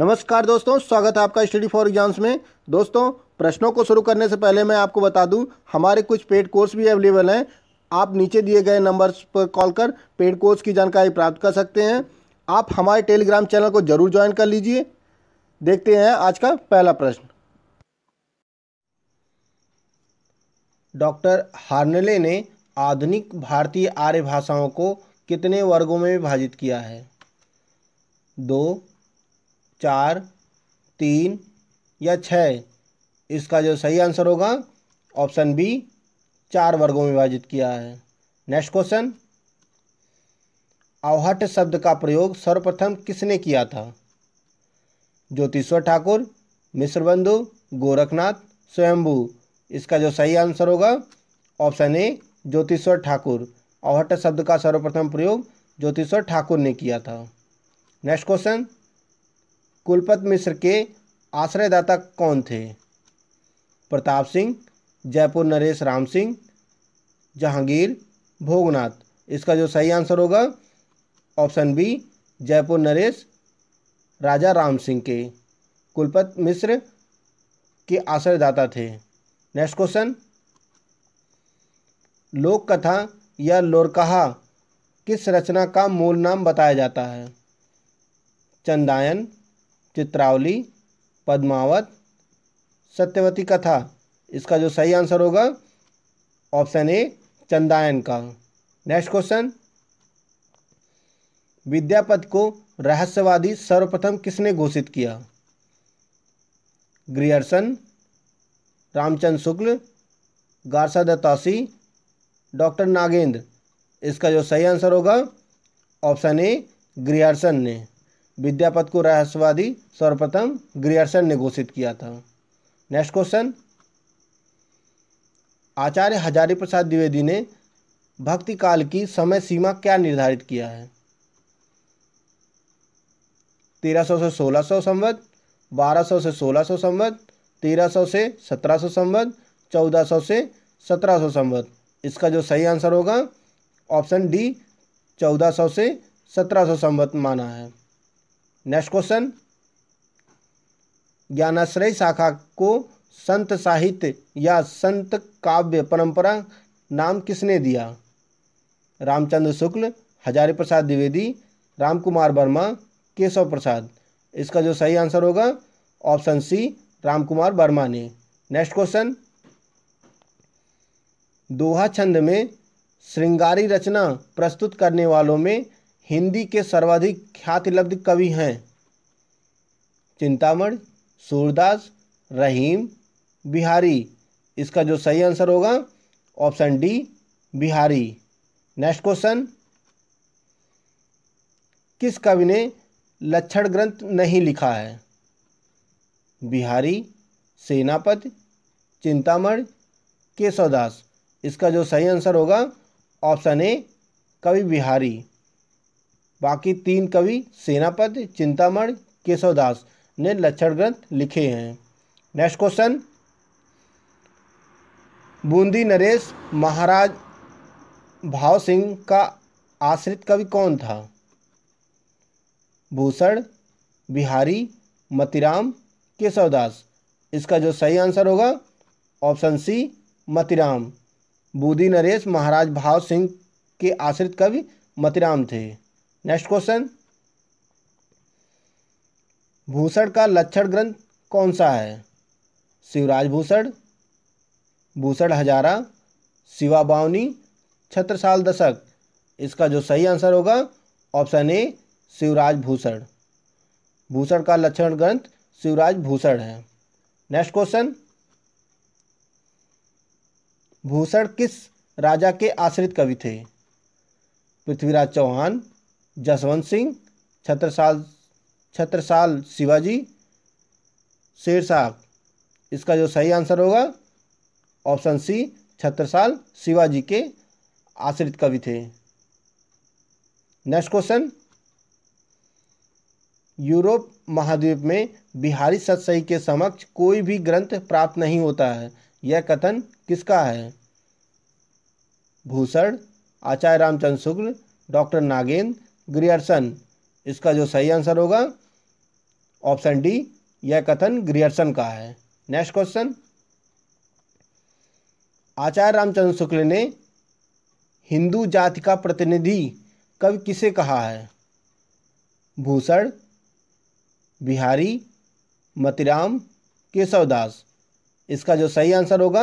नमस्कार दोस्तों स्वागत है आपका स्टडी फॉर एग्जाम्स में दोस्तों प्रश्नों को शुरू करने से पहले मैं आपको बता दूं हमारे कुछ पेड कोर्स भी अवेलेबल हैं आप नीचे दिए गए नंबर्स पर कॉल कर पेड कोर्स की जानकारी प्राप्त कर सकते हैं आप हमारे टेलीग्राम चैनल को जरूर ज्वाइन कर लीजिए देखते हैं आज का पहला प्रश्न डॉक्टर हार्नले ने आधुनिक भारतीय आर्य भाषाओं को कितने वर्गों में विभाजित किया है दो चार तीन या छः इसका जो सही आंसर होगा ऑप्शन बी चार वर्गों में विभाजित किया है नेक्स्ट क्वेश्चन अवहट शब्द का प्रयोग सर्वप्रथम किसने किया था ज्योतिश्वर ठाकुर मिश्रबंधु गोरखनाथ स्वयंभू इसका जो सही आंसर होगा ऑप्शन ए ज्योतिश्वर ठाकुर अवहट शब्द का सर्वप्रथम प्रयोग ज्योतिश्वर ठाकुर ने किया था नेक्स्ट क्वेश्चन कुलपत मिश्र के आश्रयदाता कौन थे प्रताप सिंह जयपुर नरेश राम सिंह जहांगीर भोगनाथ इसका जो सही आंसर होगा ऑप्शन बी जयपुर नरेश राजा राम सिंह के कुलपत मिश्र के आश्रयदाता थे नेक्स्ट क्वेश्चन लोक कथा या लोरकहा किस रचना का मूल नाम बताया जाता है चंदायन चित्रावली पद्मावत सत्यवती कथा इसका जो सही आंसर होगा ऑप्शन ए चंदायन का नेक्स्ट क्वेश्चन विद्यापत को रहस्यवादी सर्वप्रथम किसने घोषित किया Grierson Ramchand Shukla Garcin de Tassy doctor Nagendra इसका जो सही आंसर होगा ऑप्शन ए ग्रियर्सन ने विद्यापत को रहस्यवादी सर्वप्रथम ग्रियर्सन ने घोषित किया था नेक्स्ट क्वेश्चन आचार्य हजारी प्रसाद द्विवेदी ने भक्ति काल की समय सीमा क्या निर्धारित किया है तेरह सौ से सोलह सौ संवत बारह सौ से सोलह सौ संवत तेरह सौ से सत्रह सौ संवत चौदह सौ से सत्रह सौ संवत इसका जो सही आंसर होगा ऑप्शन डी चौदह सौ से सत्रह सौ संवत माना है नेक्स्ट क्वेश्चन ज्ञानाश्रय शाखा को संत साहित्य या संत काव्य परंपरा नाम किसने दिया रामचंद्र शुक्ल हजारी प्रसाद द्विवेदी रामकुमार वर्मा केशव प्रसाद इसका जो सही आंसर होगा ऑप्शन सी रामकुमार वर्मा ने नेक्स्ट क्वेश्चन दोहा छंद में श्रृंगारी रचना प्रस्तुत करने वालों में हिंदी के सर्वाधिक ख्यातिलब्ध कवि हैं चिंतामण सूरदास रहीम बिहारी इसका जो सही आंसर होगा option D Bihari next question किस कवि ने लक्षण ग्रंथ नहीं लिखा है बिहारी सेनापति चिंतामण केशवदास इसका जो सही आंसर होगा ऑप्शन ए कवि बिहारी बाकी तीन कवि सेनापद चिंतामण केशवदास ने लक्षण ग्रंथ लिखे हैं नेक्स्ट क्वेश्चन बूंदी नरेश महाराज भाव सिंह का आश्रित कवि कौन था भूषण बिहारी मतिराम केशवदास इसका जो सही आंसर होगा ऑप्शन सी मतिराम बूंदी नरेश महाराज भाव सिंह के आश्रित कवि मतिराम थे नेक्स्ट क्वेश्चन भूषण का लक्षण ग्रंथ कौन सा है शिवराज भूषण भूषण हजारा शिवा बावनी छत्रसाल दशक इसका जो सही आंसर होगा ऑप्शन ए शिवराज भूषण भूषण का लक्षण ग्रंथ शिवराज भूषण है नेक्स्ट क्वेश्चन भूषण किस राजा के आश्रित कवि थे पृथ्वीराज चौहान जसवंत सिंह छत्रसाल छत्रसाल शिवाजी शेरशाह इसका जो सही आंसर होगा ऑप्शन सी छत्रसाल शिवाजी के आश्रित कवि थे नेक्स्ट क्वेश्चन यूरोप महाद्वीप में बिहारी सतसही के समक्ष कोई भी ग्रंथ प्राप्त नहीं होता है यह कथन किसका है भूषण आचार्य रामचंद्र शुक्ल डॉक्टर नागेंद्र ग्रियर्सन इसका जो सही आंसर होगा ऑप्शन डी यह कथन ग्रियर्सन का है नेक्स्ट क्वेश्चन आचार्य रामचंद्र शुक्ल ने हिंदू जाति का प्रतिनिधि कवि किसे कहा है भूषण बिहारी मतिराम केशवदास इसका जो सही आंसर होगा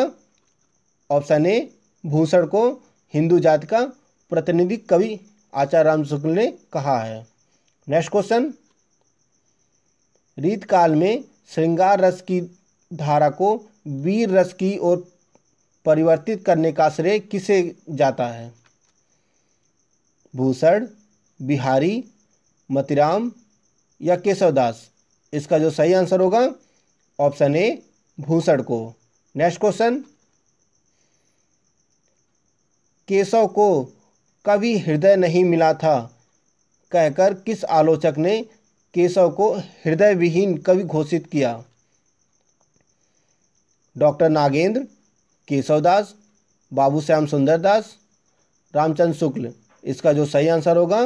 ऑप्शन ए भूषण को हिंदू जाति का प्रतिनिधि कवि आचार्य शुक्ल ने कहा है नेक्स्ट क्वेश्चन रीत काल में श्रृंगार रस की धारा को वीर रस की ओर परिवर्तित करने का श्रेय किसे जाता है भूषण बिहारी मतिराम या केशवदास इसका जो सही आंसर होगा ऑप्शन ए भूषण को नेक्स्ट क्वेश्चन केशव को कभी हृदय नहीं मिला था कहकर किस आलोचक ने केशव को हृदय विहीन कवि घोषित किया डॉक्टर नागेंद्र केशवदास बाबू श्याम सुंदर दास रामचंद्र शुक्ल इसका जो सही आंसर होगा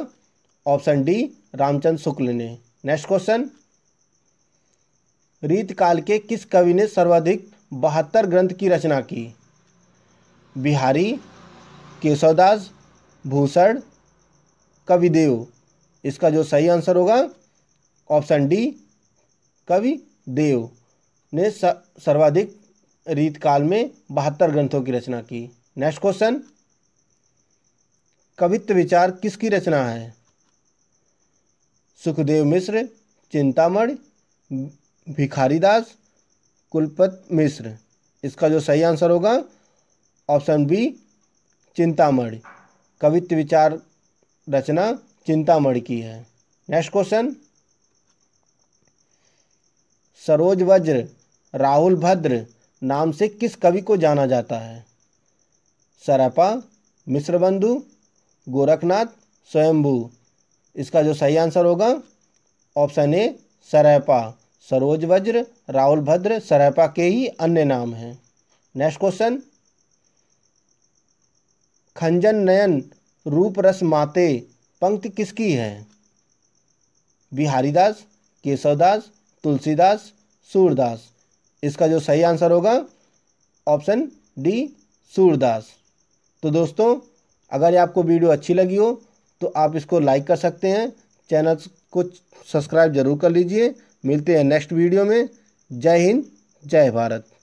ऑप्शन डी रामचंद शुक्ल ने नेक्स्ट क्वेश्चन रीत काल के किस कवि ने सर्वाधिक बहत्तर ग्रंथ की रचना की बिहारी केशवदास भूषण कविदेव इसका जो सही आंसर होगा ऑप्शन डी कविदेव ने सर्वाधिक रीत काल में बहत्तर ग्रंथों की रचना की नेक्स्ट क्वेश्चन कवित्व विचार किसकी रचना है सुखदेव मिश्र चिंतामण भिखारीदास कुलपत मिश्र इसका जो सही आंसर होगा ऑप्शन बी चिंतामढ़ कवित्व विचार रचना चिंतामढ़ की है नेक्स्ट क्वेश्चन सरोज वज्र राहुल भद्र नाम से किस कवि को जाना जाता है सरपा मिश्रबंधु गोरखनाथ स्वयंभू इसका जो सही आंसर होगा ऑप्शन ए सरैपा सरोज वज्र राहुल भद्र सरैपा के ही अन्य नाम हैं नेक्स्ट क्वेश्चन खंजन नयन रूप रस माते पंक्ति किसकी है बिहारीदास केशवदास तुलसीदास सूरदास इसका जो सही आंसर होगा ऑप्शन डी सूरदास तो दोस्तों अगर आपको वीडियो अच्छी लगी हो तो आप इसको लाइक कर सकते हैं चैनल को सब्सक्राइब जरूर कर लीजिए मिलते हैं नेक्स्ट वीडियो में जय हिंद जय भारत